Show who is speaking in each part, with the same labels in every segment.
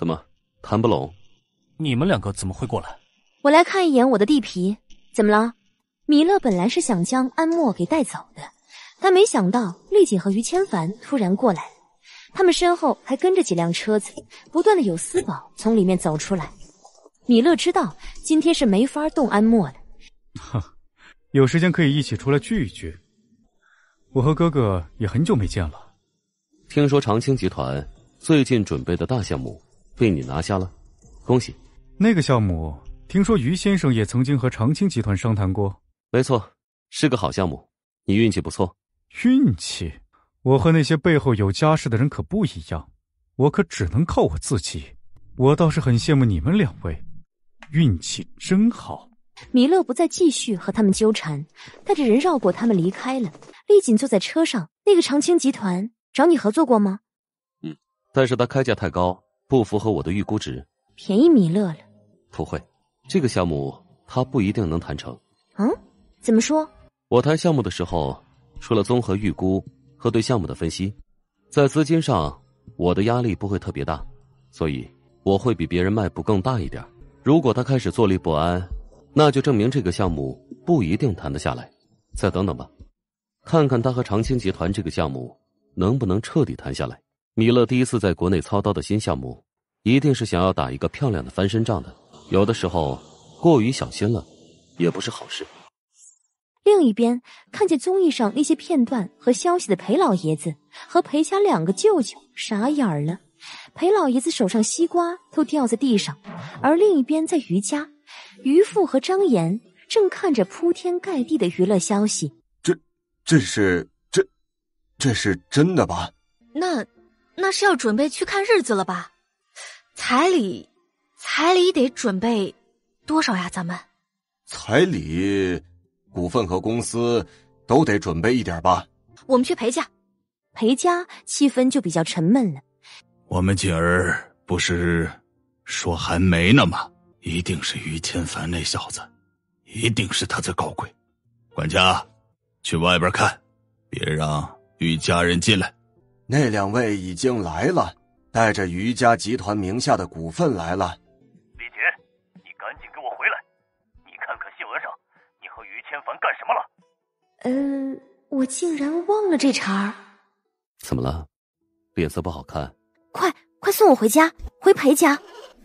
Speaker 1: 怎么谈不拢？你们两个怎么会过来？
Speaker 2: 我来看一眼我的地皮。怎么了？米勒本来是想将安莫给带走的，但没想到丽姐和于千凡突然过来他们身后还跟着几辆车子，不断的有私宝从里面走出来。米勒知道今天是没法动安莫了。
Speaker 3: 哈，有时间可以一起出来聚一聚。我和哥哥也很久没见了。听说长青集团最近准备的大项目。被你拿下了，恭喜！那个项目，听说于先生也曾经和长青集团商谈过。没错，是个好项目，你运气不错。运气？我和那些背后有家室的人可不一样，我可只能靠我自己。我倒是很羡慕你们两位，运气真好。
Speaker 2: 米勒不再继续和他们纠缠，带着人绕过他们离开了。丽锦坐在车上，那个长青集团找你合作过吗？
Speaker 1: 嗯，但是他开价太高。不符合我的预估值，
Speaker 2: 便宜米勒了。
Speaker 1: 不会，这个项目他不一定能谈成。
Speaker 2: 嗯，怎么说？
Speaker 1: 我谈项目的时候，除了综合预估和对项目的分析，在资金上我的压力不会特别大，所以我会比别人迈步更大一点。如果他开始坐立不安，那就证明这个项目不一定谈得下来。再等等吧，看看他和长青集团这个项目能不能彻底谈下来。米勒第一次在国内操刀的新项目，一定是想要打一个漂亮的翻身仗的。有的时候过于小心了，也不是好事。
Speaker 2: 另一边，看见综艺上那些片段和消息的裴老爷子和裴家两个舅舅傻眼了，裴老爷子手上西瓜都掉在地上。而另一边，在于家，于父和张岩正看着铺天盖地的娱乐消息。这，
Speaker 1: 这是这，这是真的吧？
Speaker 2: 那是要准备去看日子了吧？彩礼，彩礼得准备多少呀？咱们
Speaker 1: 彩礼，股份和公司都得准备一点吧。
Speaker 2: 我们去陪嫁，陪家气氛就比较沉闷了。
Speaker 1: 我们锦儿不是说还没呢吗？一定是于千凡那小子，一定是他在搞鬼。管家，去外边看，别让于家人进来。
Speaker 3: 那两位已经来了，带着于家集团名下的股份来了。李杰，你赶
Speaker 1: 紧给我回来！你看看新闻上，你和于千凡干什么了？
Speaker 2: 嗯，我竟然忘了这茬儿。
Speaker 1: 怎么了？脸色不好看。
Speaker 2: 快快送我回家，回裴家。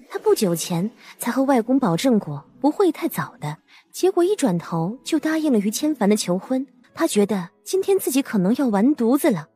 Speaker 2: 他不久前才和外公保证过不会太早的，结果一转头就答应了于千凡的求婚。他觉得今天自己可能要完犊子了。